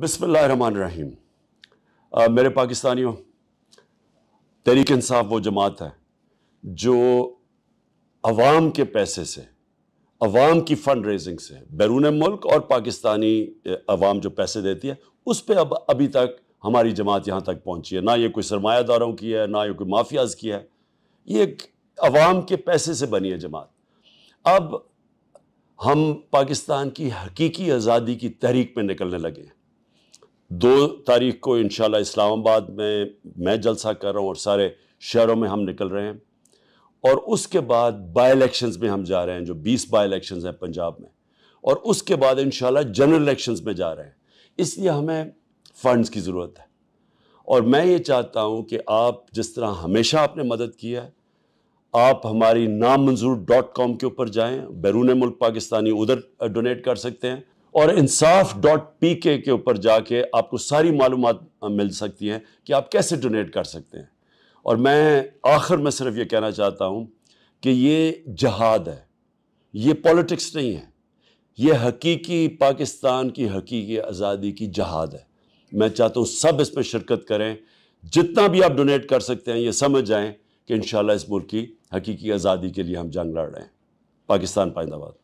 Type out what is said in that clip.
बिसमीम मेरे पाकिस्तानियों तहरीक इंसाफ वो जमात है जो आवाम के पैसे से अवाम की फ़ंड रेजिंग से बैरून मुल्क और पाकिस्तानी अवाम जो पैसे देती है उस पर अब अभी तक हमारी जमात यहाँ तक पहुँची है ना ये कोई सरमायादारों की है ना ये कोई माफियाज़ की है ये एक आवाम के पैसे से बनी है जमात अब हम पाकिस्तान की हकीकी आज़ादी की तहरीक में निकलने लगे हैं दो तारीख को इन इस्लामाबाद में मैं जलसा कर रहा हूँ और सारे शहरों में हम निकल रहे हैं और उसके बाद बाई इलेक्शंस में हम जा रहे हैं जो 20 बाई इलेक्शंस हैं पंजाब में और उसके बाद इन जनरल इलेक्शंस में जा रहे हैं इसलिए हमें फंड्स की ज़रूरत है और मैं ये चाहता हूँ कि आप जिस तरह हमेशा आपने मदद की है आप हमारी नामंजूर डॉट कॉम के ऊपर जाएँ बैरून मुल्क पाकिस्तानी उधर डोनेट कर सकते हैं और इंसाफ डॉट पी के के ऊपर जाके आपको सारी मालूम मिल सकती हैं कि आप कैसे डोनेट कर सकते हैं और मैं आखिर में सिर्फ ये कहना चाहता हूँ कि ये जहाद है ये पॉलिटिक्स नहीं है ये हकीकी पाकिस्तान की हकीकी आज़ादी की जहाद है मैं चाहता हूँ सब इसमें शिरकत करें जितना भी आप डोनेट कर सकते हैं ये समझ जाएँ कि इन इस मुल्क की हकीकी आज़ादी के लिए हम जंग लड़ रहे हैं पाकिस्तान पाइंदाबाद